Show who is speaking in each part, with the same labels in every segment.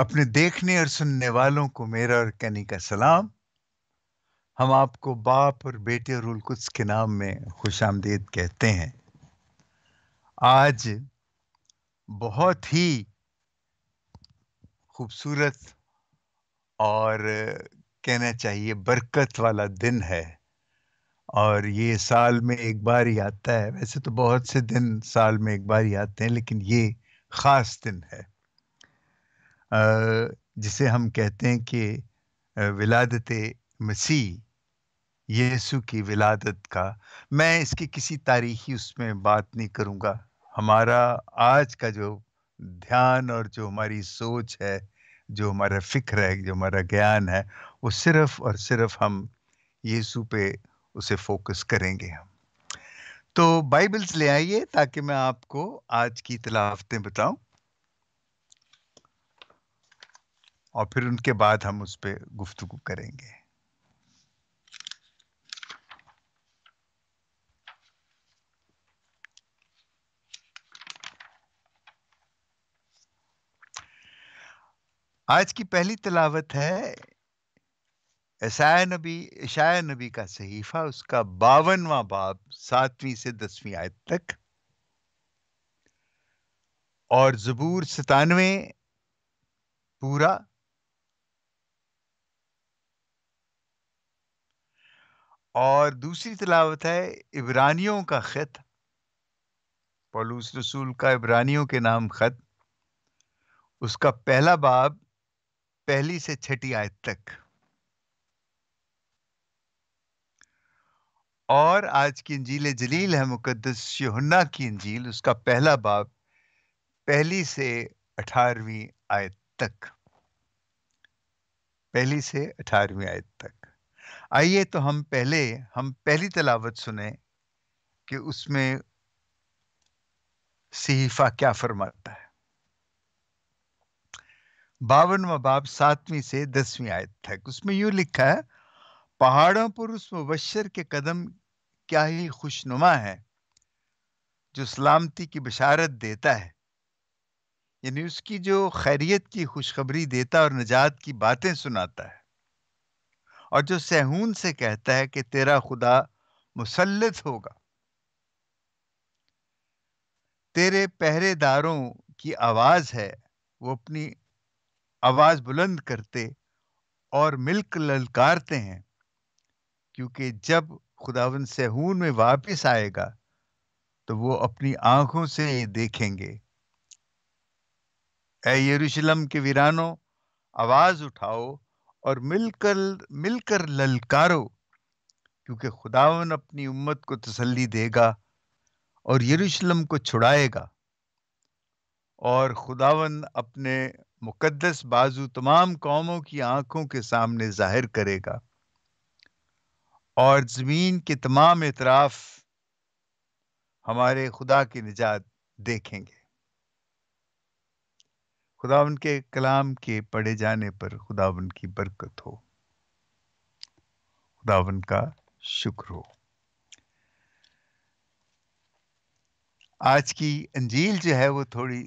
Speaker 1: अपने देखने और सुनने वालों को मेरा और कैनी का सलाम हम आपको बाप और बेटे और उलकुस के नाम में खुश कहते हैं आज बहुत ही खूबसूरत और कहना चाहिए बरकत वाला दिन है और ये साल में एक बार ही आता है वैसे तो बहुत से दिन साल में एक बार ही आते हैं लेकिन ये ख़ास दिन है जिसे हम कहते हैं कि विलादत मसीह यीशु की विलादत का मैं इसकी किसी तारीखी उसमें बात नहीं करूँगा हमारा आज का जो ध्यान और जो हमारी सोच है जो हमारा फिक्र है जो हमारा ज्ञान है वो सिर्फ और सिर्फ हम यीशु पे उसे फोकस करेंगे हम तो बाइबल्स ले आइए ताकि मैं आपको आज की तलावतें बताऊं और फिर उनके बाद हम उस पर गुफ्तु करेंगे आज की पहली तलावत है ऐसा नबी ऐशाया नबी का सहीफा उसका बावनवा बाब सातवीं से दसवीं आयत तक और जबूर सतानवे पूरा और दूसरी तलावत है इब्रानियों का ख़त पलूस रसूल का इब्रानियों के नाम ख़त उसका पहला बाब पहली से छठी आयत तक और आज की अंजील जलील है मुकदस यहुन्ना की अंजील उसका पहला बाब पहली से अठारहवीं आयत तक पहली से अठारहवीं आयत तक आइए तो हम पहले हम पहली तलावत सुने कि उसमें सहीफा क्या फरमाता है बावनवा बाब सातवीं से दसवीं आयत तक उसमें यूं लिखा है पहाड़ों पर उस मुबशर के कदम क्या ही खुशनुमा है जो सलामती की बशारत देता है यानी उसकी जो खैरियत की खुशखबरी देता और निजात की बातें सुनाता है और जो सहून से कहता है कि तेरा खुदा मुसलत होगा तेरे पहरेदारों की आवाज़ है वो अपनी आवाज़ बुलंद करते और मिल्क ललकारते हैं क्योंकि जब खुदावन सहून में वापस आएगा तो वो अपनी आंखों से ये देखेंगे यरूशलम के वीरानों आवाज उठाओ और मिलकर मिलकर ललकारो क्योंकि खुदावन अपनी उम्मत को तसल्ली देगा और यरूशलम को छुड़ाएगा और खुदावन अपने मुकद्दस बाजू तमाम कौमों की आंखों के सामने जाहिर करेगा और ज़मीन के तमाम इतराफ़ हमारे खुदा की निजात देखेंगे खुदा के कलाम के पढ़े जाने पर खुदावन की बरकत हो खुदावन का शुक्र हो आज की अंजील जो है वो थोड़ी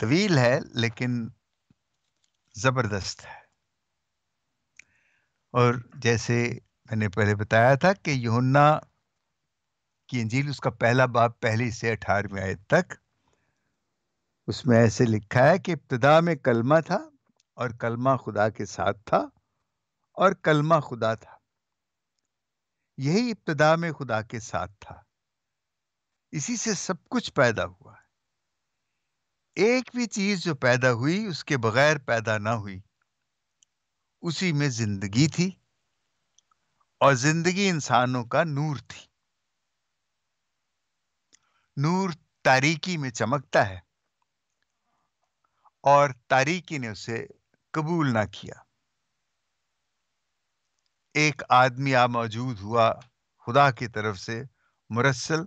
Speaker 1: तवील है लेकिन ज़बरदस्त है और जैसे मैंने पहले बताया था कि योहन्ना की अंजील उसका पहला बाप पहली से अठारहवीं आयत तक उसमें ऐसे लिखा है कि इब्तदा में कलमा था और कलमा खुदा के साथ था और कलमा खुदा था यही इब्तदा में खुदा के साथ था इसी से सब कुछ पैदा हुआ है एक भी चीज जो पैदा हुई उसके बगैर पैदा ना हुई उसी में जिंदगी थी और जिंदगी इंसानों का नूर थी नूर तारीकी में चमकता है और तारीकी ने उसे कबूल ना किया एक आदमी आ मौजूद हुआ खुदा की तरफ से मुरसल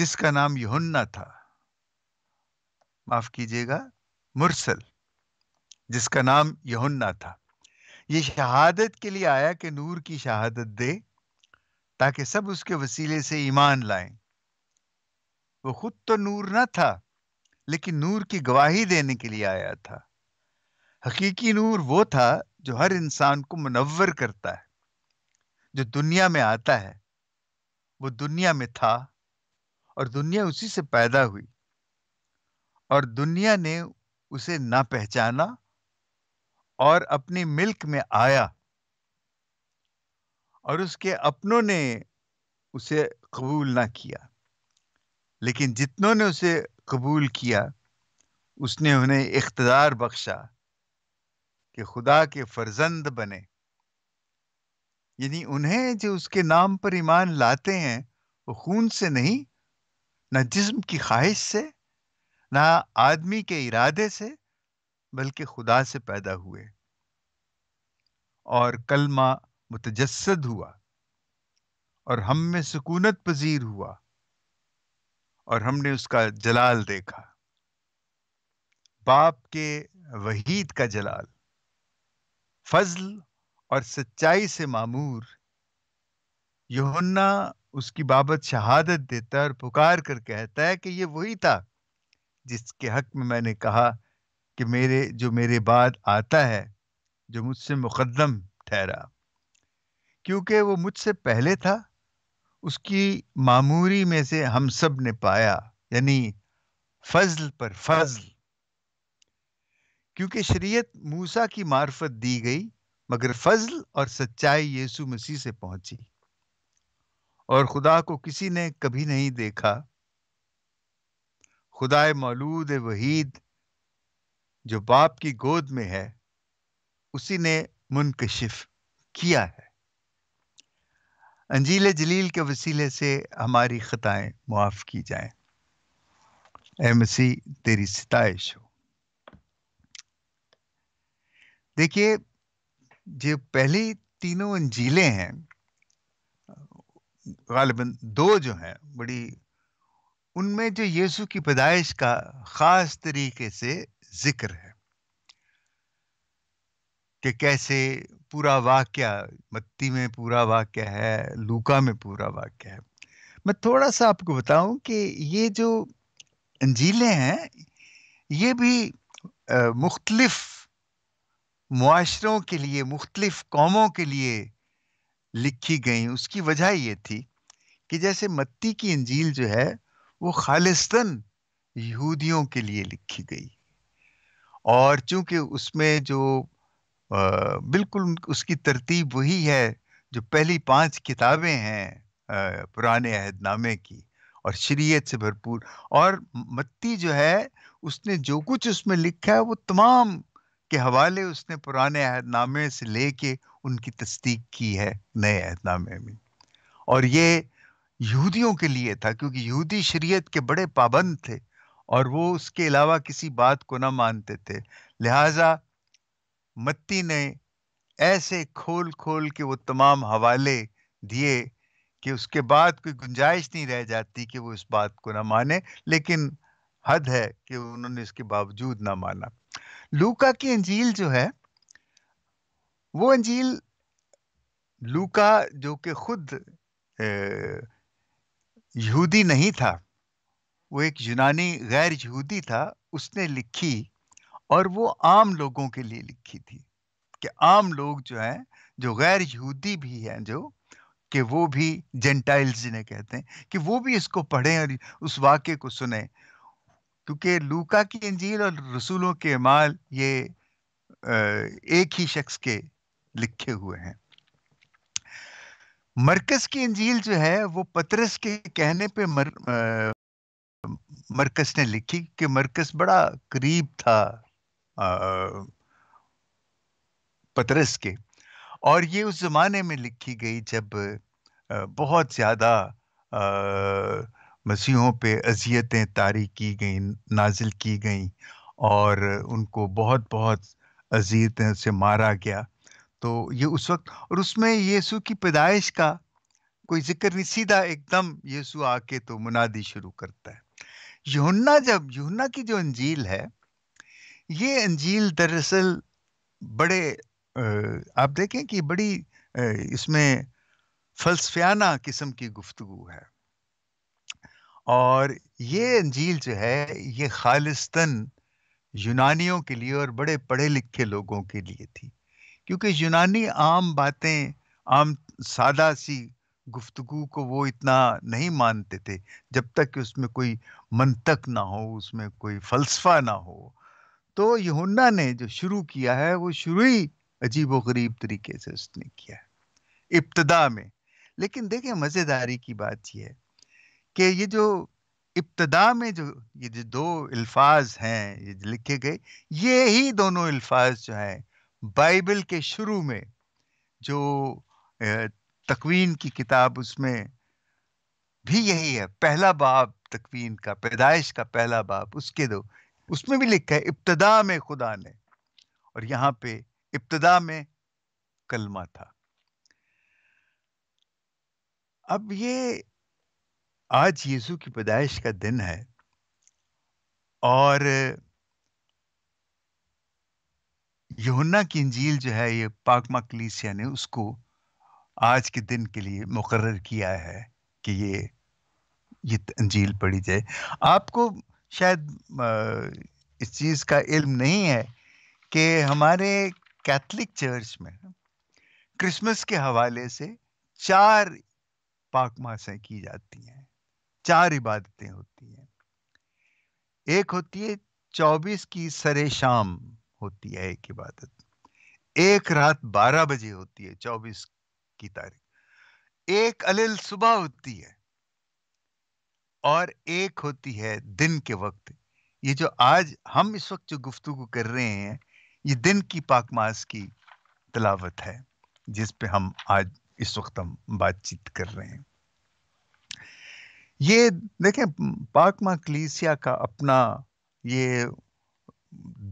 Speaker 1: जिसका नाम यहुन्ना था माफ कीजिएगा मुरसल जिसका नाम यहुन्ना था ये शहादत के लिए आया कि नूर की शहादत दे ताकि सब उसके वसीले से ईमान लाएं वो खुद तो नूर ना था लेकिन नूर की गवाही देने के लिए आया था हकीकी नूर वो था जो हर इंसान को मुनवर करता है जो दुनिया में आता है वो दुनिया में था और दुनिया उसी से पैदा हुई और दुनिया ने उसे ना पहचाना और अपने मिल्क में आया और उसके अपनों ने उसे कबूल ना किया लेकिन जितनों ने उसे कबूल किया उसने उन्हें इकतदार बख्शा कि खुदा के फर्जंद बने यानी उन्हें जो उसके नाम पर ईमान लाते हैं वो खून से नहीं ना जिस्म की ख्वाहिश से ना आदमी के इरादे से बल्कि खुदा से पैदा हुए और कलमा मुतजसद हुआ और हम में सुकूनत पजीर हुआ और हमने उसका जलाल देखा बाप के वहीद का जलाल फजल और सच्चाई से मामूर योहन्ना उसकी बाबत शहादत देता है और पुकार कर कहता है कि ये वही था जिसके हक में मैंने कहा कि मेरे जो मेरे बाद आता है जो मुझसे मुकदम ठहरा क्योंकि वो मुझसे पहले था उसकी मामूरी में से हम सब ने पाया यानी फजल पर फजल क्योंकि शरीयत मूसा की मार्फत दी गई मगर फजल और सच्चाई यीशु मसीह से पहुंची और खुदा को किसी ने कभी नहीं देखा खुदाए मौलूद वहीद जो बाप की गोद में है उसी ने मुनकशिफ किया है अंजील जलील के वसीले से हमारी ख़ताएं मुआफ़ की जाएं ए मसीह तेरी सितائش हो देखिए जो पहली तीनों अंजीलें हैं गालिबन दो जो हैं बड़ी उनमें जो यीशु की पैदाइश का ख़ास तरीके से ज़िक्र है कि कैसे पूरा वाक्य मत्ती में पूरा वाक्य है लूका में पूरा वाक्य है मैं थोड़ा सा आपको बताऊं कि ये जो अंजीलें हैं ये भी मुख्तलफ मुआरों के लिए मुख्तलिफ कौमों के लिए लिखी गई उसकी वजह ये थी कि जैसे मत्ती की अंजील जो है वो खालिस्तन यहूदियों के लिए लिखी गई और चूंकि उसमें जो बिल्कुल उसकी तरतीब वही है जो पहली पांच किताबें हैं पुराने अहदनामे की और शरीयत से भरपूर और मत्ती जो है उसने जो कुछ उसमें लिखा है वो तमाम के हवाले उसने पुराने अहदनामे से लेके उनकी तस्दीक की है नए अहदनामे में और ये यहूदियों के लिए था क्योंकि यहूदी शरीयत के बड़े पाबंद थे और वो उसके अलावा किसी बात को ना मानते थे लिहाजा मत्ती ने ऐसे खोल खोल के वो तमाम हवाले दिए कि उसके बाद कोई गुंजाइश नहीं रह जाती कि वो इस बात को ना माने लेकिन हद है कि उन्होंने इसके बावजूद ना माना लूका की अंजील जो है वो अंजील लूका जो कि खुद यहूदी नहीं था वो एक यूनानी गैर यहूदी था उसने लिखी और वो आम लोगों के लिए लिखी थी कि आम लोग जो हैं जो गैर यहूदी भी हैं जो कि वो भी जेंटाइल्स जिन्हें कहते हैं कि वो भी इसको पढ़ें और उस वाक्य को सुने क्योंकि लूका की अंजील और रसूलों के माल ये एक ही शख्स के लिखे हुए हैं मरकज की अंजील जो है वो पतरस के कहने पे मर, मरकस ने लिखी कि मरकस बड़ा करीब था पतरस के और ये उस ज़माने में लिखी गई जब बहुत ज़्यादा मसीहों पे अजियतें तारी की गई नाजिल की गई और उनको बहुत बहुत अजियतें से मारा गया तो ये उस वक्त और उसमें यीशु की पैदाइश का कोई जिक्र नहीं सीधा एकदम यीशु आके तो मुनादी शुरू करता है युना जब युना की जो अंजील है ये अंजील दरअसल बड़े आप देखें कि बड़ी इसमें फलसफियाना किस्म की गुफ्तु है और ये अंजील जो है ये खालिस्तन यूनानियों के लिए और बड़े पढ़े लिखे लोगों के लिए थी क्योंकि यूनानी आम बातें आम सादा सी गुफ्तु को वो इतना नहीं मानते थे जब तक कि उसमें कोई मंतक ना हो उसमें कोई फलसफा ना हो तो यहुन्ना ने जो शुरू किया है वो शुरू ही अजीबो गरीब तरीके से उसने किया है इब्तदा में लेकिन देखे मज़ेदारी की बात यह है कि ये जो इब्तदा में जो ये जो दो अल्फाज हैं ये लिखे गए ये ही दोनों अल्फाज जो हैं बाइबल के शुरू में जो तकवीन की किताब उसमें भी यही है पहला बाब तकवीन का पैदाइश का पहला बाब उसके दो उसमें भी लिखा है इब्तदा में खुदा ने और यहां पे इब्तदा में कलमा था अब ये आज यीशु की पैदाइश का दिन है और यहुन्ना की इंजील जो है ये पाकमा कलीसिया ने उसको आज के दिन के लिए मुकर किया है कि ये ये इंजील पढ़ी जाए आपको शायद इस चीज़ का इल्म नहीं है कि हमारे कैथलिक चर्च में क्रिसमस के हवाले से चार पाक मासें की जाती हैं चार इबादतें होती हैं एक होती है चौबीस की सरे शाम होती है एक इबादत एक रात बारह बजे होती है चौबीस की तारीख एक अलिल सुबह होती है और एक होती है दिन के वक्त ये जो आज हम इस वक्त जो गुफ्तु कर रहे हैं ये दिन की पाकमास की तलावत है जिस पे हम आज इस वक्त हम बातचीत कर रहे हैं ये देखें पाकमा कलीसिया का अपना ये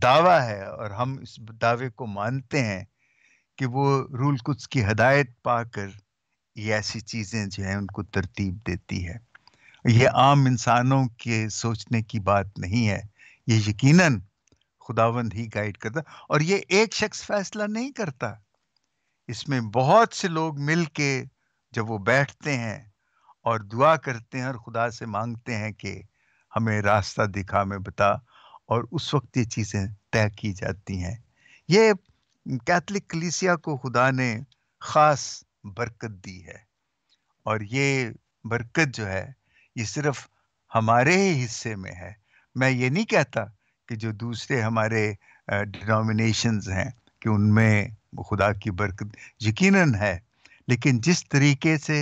Speaker 1: दावा है और हम इस दावे को मानते हैं कि वो रूल कुछ की हदायत पाकर ये ऐसी चीज़ें जो है उनको तरतीब देती है ये आम इंसानों के सोचने की बात नहीं है ये यकीनन खुदावंद ही गाइड करता और ये एक शख्स फैसला नहीं करता इसमें बहुत से लोग मिल के जब वो बैठते हैं और दुआ करते हैं और खुदा से मांगते हैं कि हमें रास्ता दिखा में बता और उस वक्त ये चीज़ें तय की जाती हैं ये कैथलिक कलीसिया को खुदा ने ख़ास बरकत दी है और ये बरकत जो है ये सिर्फ हमारे ही हिस्से में है मैं ये नहीं कहता कि जो दूसरे हमारे डिनोमिनेशंस हैं कि उनमें खुदा की बरकत यकीनन है लेकिन जिस तरीके से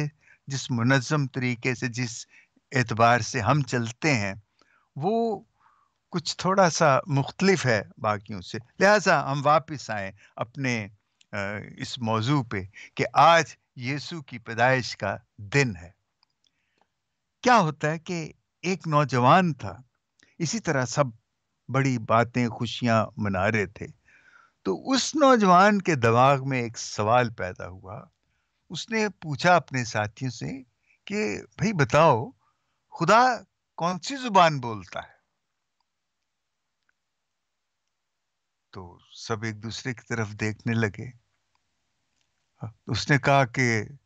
Speaker 1: जिस मुनज़म तरीके से जिस एतबार से हम चलते हैं वो कुछ थोड़ा सा मुख्तलिफ है बाकियों से लिहाजा हम वापस आए अपने इस मौजू पे कि आज यीशु की पैदाइश का दिन है क्या होता है कि एक नौजवान था इसी तरह सब बड़ी बातें खुशियां मना रहे थे तो उस नौजवान के दिमाग में एक सवाल पैदा हुआ उसने पूछा अपने साथियों से कि भाई बताओ खुदा कौन सी जुबान बोलता है तो सब एक दूसरे की तरफ देखने लगे हाँ, तो उसने कहा कि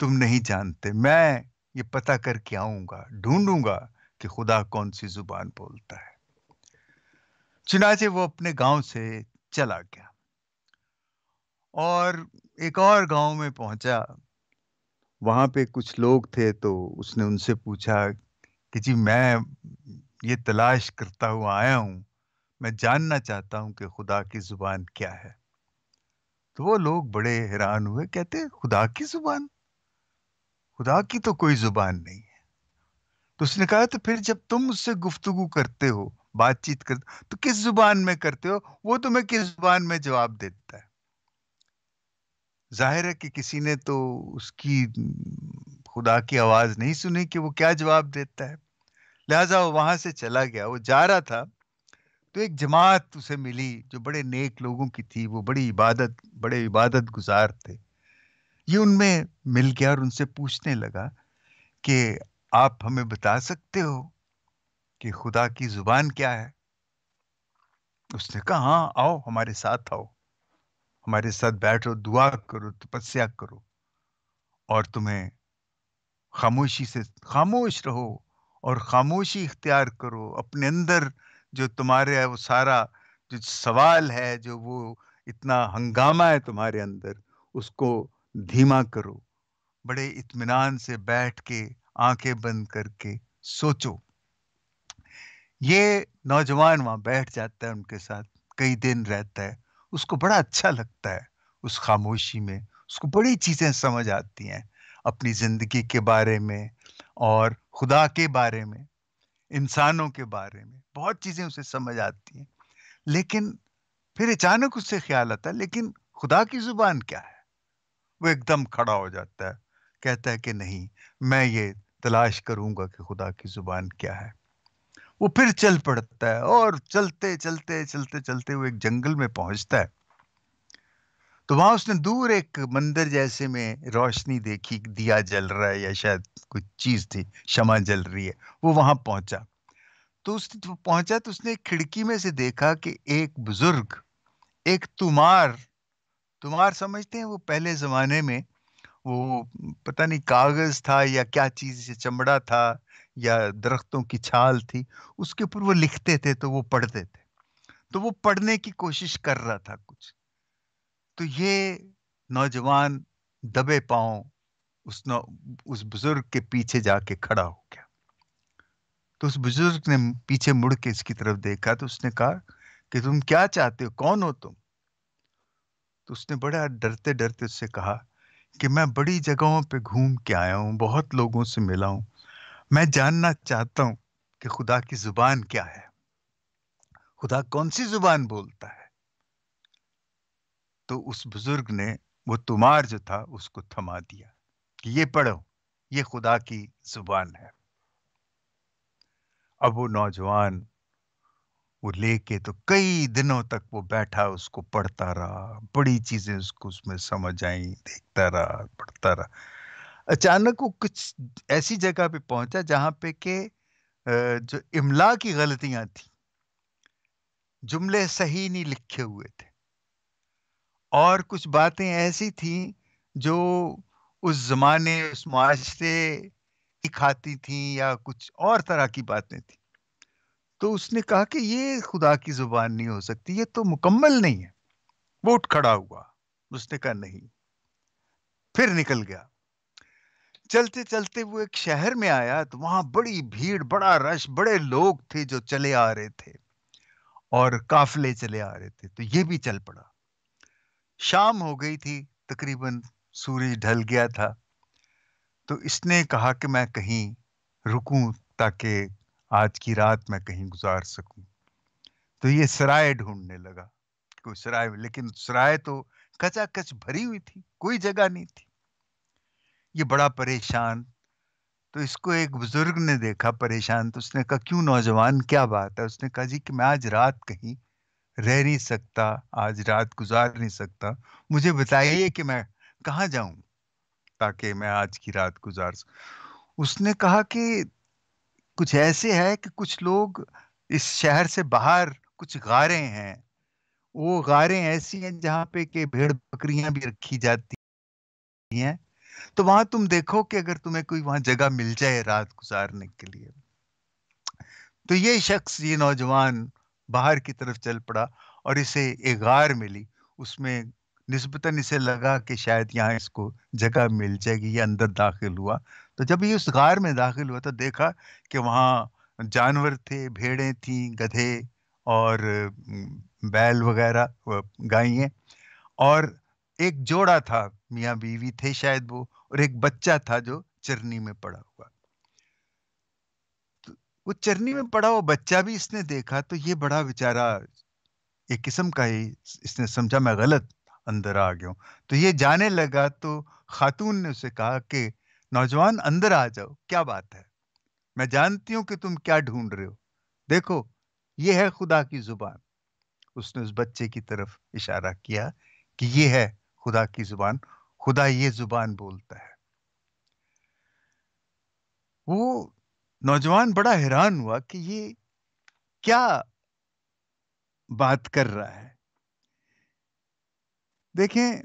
Speaker 1: तुम नहीं जानते मैं ये पता करके आऊंगा ढूंढूंगा कि खुदा कौन सी जुबान बोलता है चुनाचे वो अपने गांव से चला गया और एक और गांव में पहुंचा वहां पे कुछ लोग थे तो उसने उनसे पूछा कि जी मैं ये तलाश करता हुआ आया हूं मैं जानना चाहता हूं कि खुदा की ज़ुबान क्या है तो वो लोग बड़े हैरान हुए कहते खुदा की ज़ुबान खुदा की तो कोई जुबान नहीं है तो उसने कहा तो फिर जब तुम उससे गुफ्तगु करते हो बातचीत करते तो किस जुबान में करते हो वो तुम्हें किस जुबान में जवाब देता है जाहिर है कि किसी ने तो उसकी खुदा की आवाज नहीं सुनी कि वो क्या जवाब देता है लिहाजा वो वहां से चला गया वो जा रहा था तो एक जमात उसे मिली जो बड़े नेक लोगों की थी वो बड़ी इबादत बड़े इबादत गुजार थे ये उनमें मिल गया और उनसे पूछने लगा कि आप हमें बता सकते हो कि खुदा की जुबान क्या है उसने कहा हाँ आओ हमारे साथ आओ हमारे साथ बैठो दुआ करो तपस्या करो और तुम्हें खामोशी से खामोश रहो और खामोशी इख्तियार करो अपने अंदर जो तुम्हारे है वो सारा जो सवाल है जो वो इतना हंगामा है तुम्हारे अंदर उसको धीमा करो बड़े इत्मीनान से बैठ के आंखें बंद करके सोचो ये नौजवान वहाँ बैठ जाता है उनके साथ कई दिन रहता है उसको बड़ा अच्छा लगता है उस खामोशी में उसको बड़ी चीज़ें समझ आती हैं अपनी ज़िंदगी के बारे में और खुदा के बारे में इंसानों के बारे में बहुत चीज़ें उसे समझ आती हैं लेकिन फिर अचानक उससे ख्याल आता है लेकिन खुदा की ज़ुबान क्या है वो एकदम खड़ा हो जाता है कहता है कि नहीं मैं ये तलाश करूंगा कि खुदा की जुबान क्या है वो फिर चल पड़ता है और चलते चलते चलते चलते वो एक जंगल में पहुंचता है तो वहां उसने दूर एक मंदिर जैसे में रोशनी देखी दिया जल रहा है या शायद कुछ चीज थी क्षमा जल रही है वो वहां पहुंचा तो उसने तो पहुंचा तो उसने खिड़की में से देखा कि एक बुजुर्ग एक तुमार तुम्हार तो समझते हैं वो पहले जमाने में वो पता नहीं कागज था या क्या चीज चमड़ा था या दरख्तों की छाल थी उसके ऊपर वो लिखते थे तो वो पढ़ते थे तो वो पढ़ने की कोशिश कर रहा था कुछ तो ये नौजवान दबे पाओ उस न उस बुजुर्ग के पीछे जाके खड़ा हो गया तो उस बुजुर्ग ने पीछे मुड़ के इसकी तरफ देखा तो उसने कहा कि तुम क्या चाहते हो कौन हो तुम तो उसने बड़ा डरते डरते उससे कहा कि मैं बड़ी जगहों पे घूम के आया हूँ बहुत लोगों से मिला हूँ मैं जानना चाहता हूँ कि खुदा की जुबान क्या है खुदा कौन सी जुबान बोलता है तो उस बुजुर्ग ने वो तुमार जो था उसको थमा दिया कि ये पढ़ो ये खुदा की जुबान है अब वो नौजवान वो लेके तो कई दिनों तक वो बैठा उसको पढ़ता रहा बड़ी चीजें उसको उसमें समझ आई देखता रहा पढ़ता रहा अचानक वो कुछ ऐसी जगह पे पहुंचा जहां पे के जो इमला की गलतियां थी जुमले सही नहीं लिखे हुए थे और कुछ बातें ऐसी थी जो उस जमाने उस माशरे की खाती थी या कुछ और तरह की बातें थी तो उसने कहा कि ये खुदा की जुबान नहीं हो सकती ये तो मुकम्मल नहीं है वो उठ खड़ा हुआ उसने कहा नहीं फिर निकल गया चलते चलते वो एक शहर में आया तो वहां बड़ी भीड़ बड़ा रश बड़े लोग थे जो चले आ रहे थे और काफले चले आ रहे थे तो ये भी चल पड़ा शाम हो गई थी तकरीबन सूरज ढल गया था तो इसने कहा कि मैं कहीं रुकूं ताकि आज की रात मैं कहीं गुजार सकूं तो ये सराय ढूंढने लगा कोई सराय लेकिन सराय तो कचाकच भरी हुई थी कोई जगह नहीं थी ये बड़ा परेशान तो इसको एक बुजुर्ग ने देखा परेशान तो उसने कहा क्यों नौजवान क्या बात है उसने कहा जी कि मैं आज रात कहीं रह नहीं सकता आज रात गुजार नहीं सकता मुझे बताइए कि मैं कहाँ जाऊं ताकि मैं आज की रात गुजार सकूं उसने कहा कि कुछ ऐसे है कि कुछ लोग इस शहर से बाहर कुछ गारे हैं वो गारे ऐसी हैं जहां पे के भेड़ बकरियां भी रखी जाती हैं तो वहां तुम देखो कि अगर तुम्हें कोई वहां जगह मिल जाए रात गुजारने के लिए तो ये शख्स ये नौजवान बाहर की तरफ चल पड़ा और इसे एक गार मिली उसमें नस्बता इसे लगा कि शायद यहाँ इसको जगह मिल जाएगी ये अंदर दाखिल हुआ तो जब ये उस गार में दाखिल हुआ तो देखा कि वहाँ जानवर थे भेड़ें थी गधे और बैल वगैरह गायें और एक जोड़ा था मियाँ बीवी थे शायद वो और एक बच्चा था जो चरनी में पड़ा हुआ तो वो चरनी में पड़ा हुआ बच्चा भी इसने देखा तो ये बड़ा बेचारा एक किस्म का ही इसने समझा मैं गलत अंदर आ गया तो ये जाने लगा तो खातून ने उसे कहा कि नौजवान अंदर आ जाओ क्या बात है मैं जानती हूं कि तुम क्या ढूंढ रहे हो देखो ये है खुदा की जुबान उसने उस बच्चे की तरफ इशारा किया कि ये है खुदा की जुबान खुदा ये जुबान बोलता है वो नौजवान बड़ा हैरान हुआ कि ये क्या बात कर रहा है देखें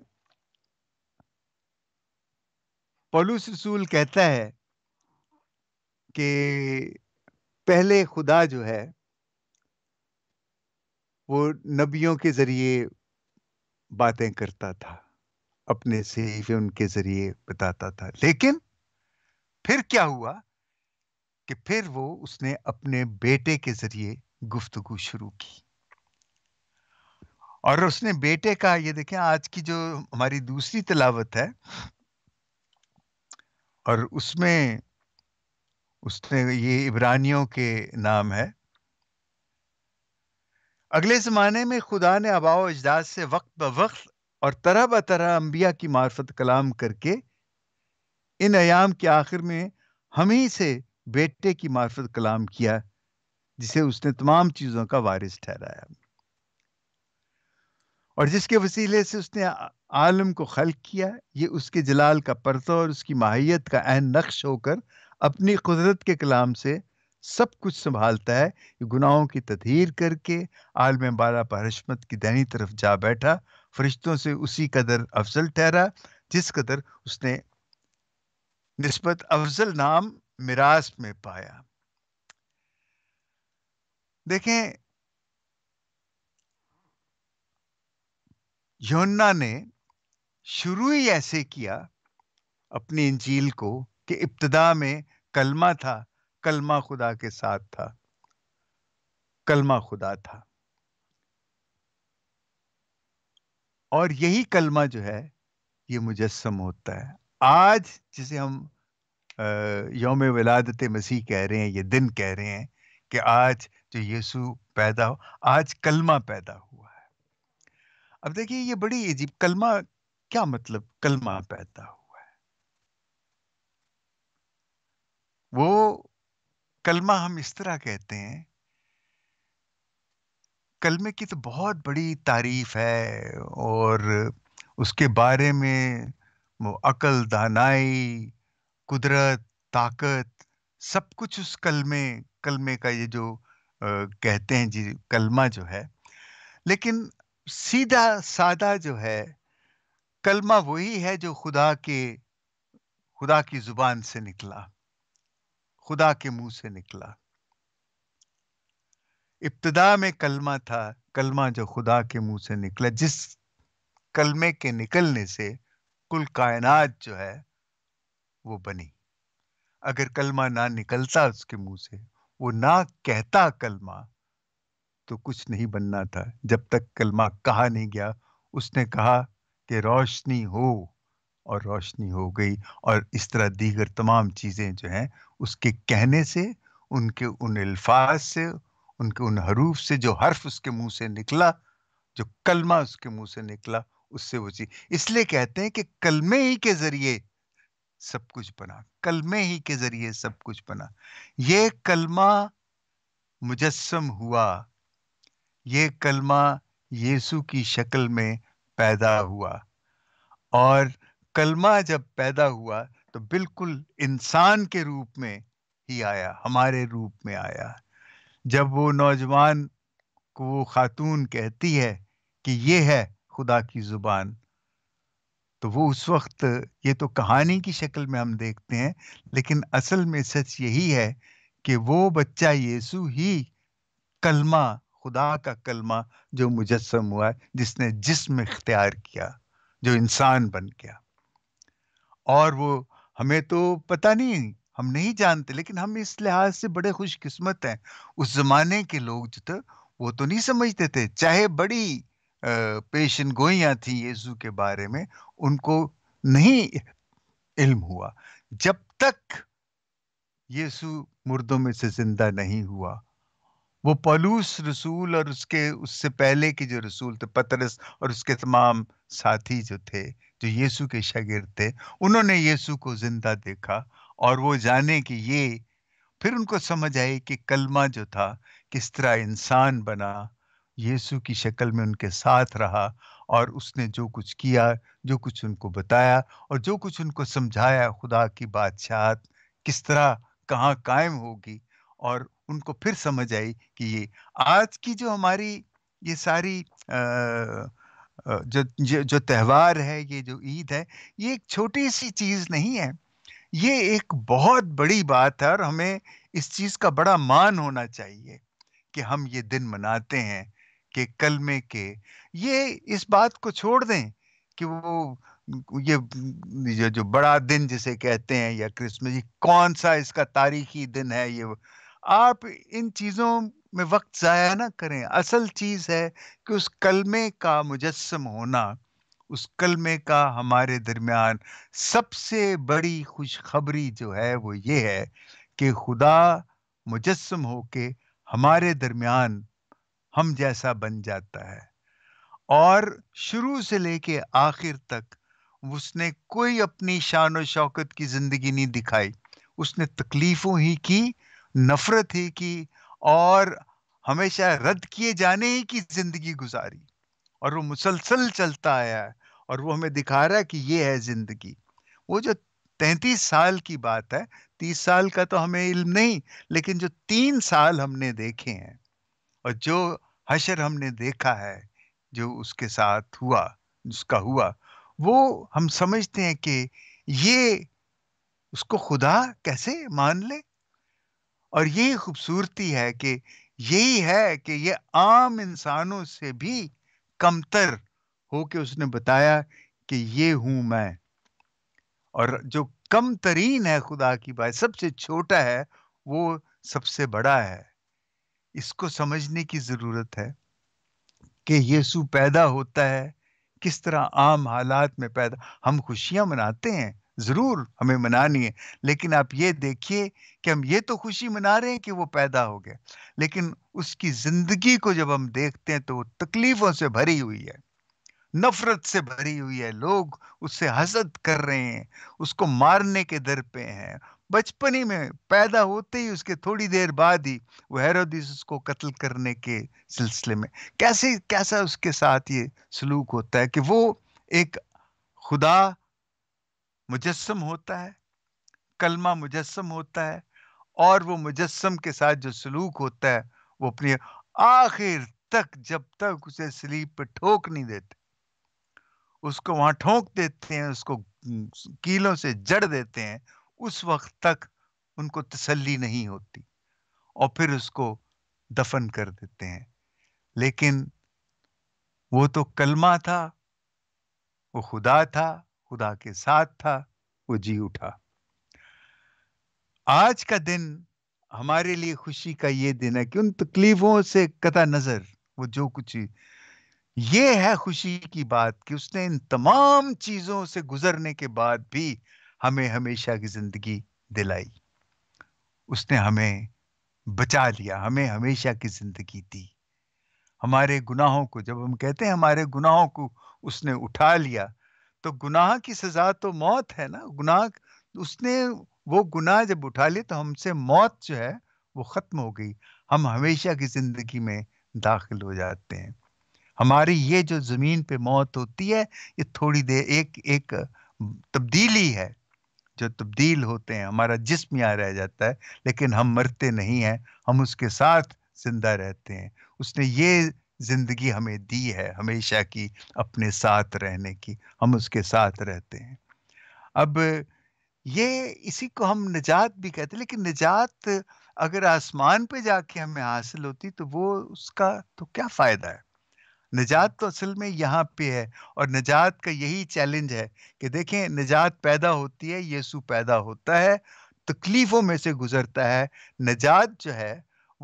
Speaker 1: पलूस रसूल कहता है कि पहले खुदा जो है वो नबियों के ज़रिए बातें करता था अपने से उनके ज़रिए बताता था लेकिन फिर क्या हुआ कि फिर वो उसने अपने बेटे के ज़रिए गुफ्तगु शुरू की और उसने बेटे का ये देखें आज की जो हमारी दूसरी तलावत है और उसमें उसने ये इब्रानियों के नाम है अगले ज़माने में खुदा ने अबाव अजदाद से वक्त ब वक्त और तरह ब तरह अम्बिया की मार्फत कलाम करके इन अयाम के आखिर में हम ही से बेटे की मार्फत कलाम किया जिसे उसने तमाम चीज़ों का वारिस ठहराया और जिसके वसीले से उसने आलम को खल किया ये उसके जलाल का परतो और उसकी माहियत का अहम नक्श होकर अपनी कुदरत के कलाम से सब कुछ संभालता है गुनाहों की तदहीर करके आलम बाला पर हशमत की दैनी तरफ जा बैठा फरिश्तों से उसी कदर अफजल ठहरा जिस कदर उसने नस्बत अफजल नाम मिरास में पाया देखें योन्ना ने शुरू ही ऐसे किया अपनी इंजील को कि इब्तदा में कलमा था कलमा खुदा के साथ था कलमा खुदा था और यही कलमा जो है ये मुजस्म होता है आज जिसे हम योम वलादत मसीह कह रहे हैं ये दिन कह रहे हैं कि आज जो यीशु पैदा हो आज कलमा पैदा हुआ अब देखिए ये बड़ी अजीब कलमा क्या मतलब कलमा पैदा हुआ है वो कलमा हम इस तरह कहते हैं कलमे की तो बहुत बड़ी तारीफ है और उसके बारे में वो अकल दानाई कुदरत ताकत सब कुछ उस कलमे कलमे का ये जो आ, कहते हैं जी कलमा जो है लेकिन सीधा सादा जो है कलमा वही है जो खुदा के खुदा की जुबान से निकला खुदा के मुंह से निकला इब्तदा में कलमा था कलमा जो खुदा के मुंह से निकला जिस कलमे के निकलने से कुल कायनात जो है वो बनी अगर कलमा ना निकलता उसके मुंह से वो ना कहता कलमा तो कुछ नहीं बनना था जब तक कलमा कहा नहीं गया उसने कहा कि रोशनी हो और रोशनी हो गई और इस तरह दीगर तमाम चीज़ें जो हैं उसके कहने से उनके उन अल्फाज से उनके उन हरूफ से जो हर्फ उसके मुंह से निकला जो कलमा उसके मुंह से निकला उससे वो चीज इसलिए कहते हैं कि कलमे ही के जरिए सब कुछ बना कलमे ही के जरिए सब कुछ बना ये कलमा मुजस्म हुआ ये कलमा यीशु की शक्ल में पैदा हुआ और कलमा जब पैदा हुआ तो बिल्कुल इंसान के रूप में ही आया हमारे रूप में आया जब वो नौजवान को वो खातून कहती है कि ये है खुदा की ज़ुबान तो वो उस वक्त ये तो कहानी की शक्ल में हम देखते हैं लेकिन असल में सच यही है कि वो बच्चा यीशु ही कलमा खुदा का कलमा जो मुजस्म हुआ है जिसने जिसम इख्तियार किया जो इंसान बन गया और वो हमें तो पता नहीं हम नहीं जानते लेकिन हम इस लिहाज से बड़े खुशकिस्मत हैं उस ज़माने के लोग जो थे वो तो नहीं समझते थे चाहे बड़ी पेशन गोइयाँ थी यीशु के बारे में उनको नहीं इल्म हुआ जब तक यीशु मुर्दों में से जिंदा नहीं हुआ वो पलूस रसूल और उसके उससे पहले के जो रसूल थे पतरस और उसके तमाम साथी जो थे जो यीशु के शगिर थे उन्होंने यीशु को जिंदा देखा और वो जाने कि ये फिर उनको समझ आई कि कलमा जो था किस तरह इंसान बना यीशु की शक्ल में उनके साथ रहा और उसने जो कुछ किया जो कुछ उनको बताया और जो कुछ उनको समझाया खुदा की बादशाहत किस तरह कहाँ कायम होगी और उनको फिर समझ आई कि ये आज की जो हमारी ये सारी जो जो, जो त्यौहार है ये जो ईद है ये एक छोटी सी चीज़ नहीं है ये एक बहुत बड़ी बात है और हमें इस चीज़ का बड़ा मान होना चाहिए कि हम ये दिन मनाते हैं कि कलमे के ये इस बात को छोड़ दें कि वो ये जो जो बड़ा दिन जिसे कहते हैं या क्रिसमस कौन सा इसका तारीखी दिन है ये आप इन चीज़ों में वक्त ज़ाया ना करें असल चीज़ है कि उस कलमे का मुजस्म होना उस कलमे का हमारे दरमियान सबसे बड़ी खुशखबरी जो है वो ये है कि खुदा मुजस्म होके हमारे दरमियान हम जैसा बन जाता है और शुरू से लेके आखिर तक उसने कोई अपनी शान व शौकत की ज़िंदगी नहीं दिखाई उसने तकलीफ़ों ही की नफरत ही की और हमेशा रद्द किए जाने ही की जिंदगी गुजारी और वो मुसलसल चलता आया है और वो हमें दिखा रहा है कि ये है जिंदगी वो जो तैंतीस साल की बात है तीस साल का तो हमें इल्म नहीं लेकिन जो तीन साल हमने देखे हैं और जो हशर हमने देखा है जो उसके साथ हुआ उसका हुआ वो हम समझते हैं कि ये उसको खुदा कैसे मान ले और ये खूबसूरती है कि यही है कि ये आम इंसानों से भी कमतर हो के उसने बताया कि ये हूं मैं और जो कम तरीन है खुदा की बात सबसे छोटा है वो सबसे बड़ा है इसको समझने की ज़रूरत है कि यीशु पैदा होता है किस तरह आम हालात में पैदा हम खुशियां मनाते हैं ज़रूर हमें मनानी है लेकिन आप ये देखिए कि हम ये तो खुशी मना रहे हैं कि वो पैदा हो गया लेकिन उसकी ज़िंदगी को जब हम देखते हैं तो वो तकलीफ़ों से भरी हुई है नफरत से भरी हुई है लोग उससे हसद कर रहे हैं उसको मारने के दर पे हैं बचपन ही में पैदा होते ही उसके थोड़ी देर बाद ही वो हेरोदिस उसको कत्ल करने के सिलसिले में कैसे कैसा उसके साथ ये सलूक होता है कि वो एक खुदा मुजस्म होता है कलमा मुजस्म होता है और वो मुजस्म के साथ जो सलूक होता है वो अपनी आखिर तक जब तक उसे स्लीप पे ठोक नहीं देते उसको वहां ठोक देते हैं उसको कीलों से जड़ देते हैं उस वक्त तक उनको तसल्ली नहीं होती और फिर उसको दफन कर देते हैं लेकिन वो तो कलमा था वो खुदा था खुदा के साथ था वो जी उठा आज का दिन हमारे लिए खुशी का ये दिन है कि उन तकलीफों से कता नजर वो जो कुछ ये है खुशी की बात कि उसने इन तमाम चीजों से गुजरने के बाद भी हमें हमेशा की जिंदगी दिलाई उसने हमें बचा लिया हमें हमेशा की जिंदगी दी हमारे गुनाहों को जब हम कहते हैं हमारे गुनाहों को उसने उठा लिया तो गुनाह की सजा तो मौत है ना गुनाह उसने वो गुनाह जब उठा लिया तो हमसे मौत जो है वो खत्म हो गई हम हमेशा की जिंदगी में दाखिल हो जाते हैं हमारी ये जो जमीन पे मौत होती है ये थोड़ी देर एक एक तब्दीली है जो तब्दील होते हैं हमारा जिस्म यहाँ रह जाता है लेकिन हम मरते नहीं हैं हम उसके साथ जिंदा रहते हैं उसने ये जिंदगी हमें दी है हमेशा की अपने साथ रहने की हम उसके साथ रहते हैं अब ये इसी को हम निजात भी कहते हैं लेकिन निजात अगर आसमान पे जाके हमें हासिल होती तो वो उसका तो क्या फायदा है निजात तो असल में यहाँ पे है और निजात का यही चैलेंज है कि देखें निजात पैदा होती है यीशु पैदा होता है तकलीफों में से गुजरता है निजात जो है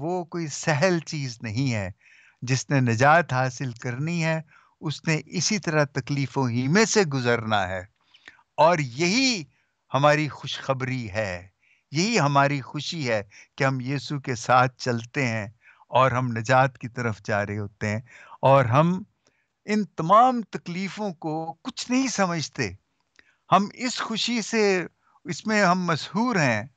Speaker 1: वो कोई सहल चीज़ नहीं है जिसने निजात हासिल करनी है उसने इसी तरह तकलीफ़ों ही में से गुजरना है और यही हमारी खुशखबरी है यही हमारी खुशी है कि हम यीशु के साथ चलते हैं और हम निजात की तरफ जा रहे होते हैं और हम इन तमाम तकलीफ़ों को कुछ नहीं समझते हम इस खुशी से इसमें हम मशहूर हैं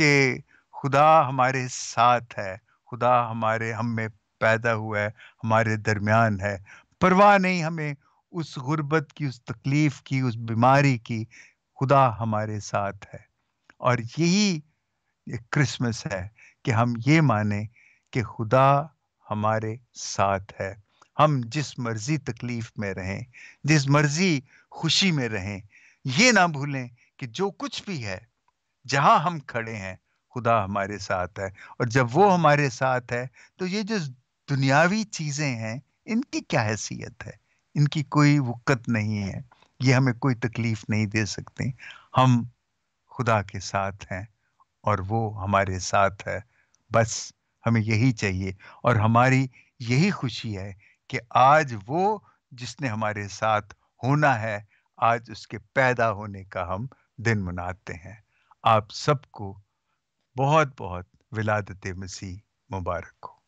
Speaker 1: कि खुदा हमारे साथ है खुदा हमारे हम में पैदा हुआ है हमारे दरमियान है परवाह नहीं हमें उस गुर्बत की उस तकलीफ़ की उस बीमारी की खुदा हमारे साथ है और यही क्रिसमस है कि हम ये माने कि खुदा हमारे साथ है हम जिस मर्ज़ी तकलीफ़ में रहें जिस मर्ज़ी खुशी में रहें ये ना भूलें कि जो कुछ भी है जहाँ हम खड़े हैं खुदा हमारे साथ है और जब वो हमारे साथ है तो ये जो दुनियावी चीज़ें हैं इनकी क्या हैसियत है इनकी कोई वक़्त नहीं है ये हमें कोई तकलीफ़ नहीं दे सकते हम खुदा के साथ हैं और वो हमारे साथ है बस हमें यही चाहिए और हमारी यही खुशी है कि आज वो जिसने हमारे साथ होना है आज उसके पैदा होने का हम दिन मनाते हैं आप सबको बहुत बहुत विलादत मसीह मुबारक हो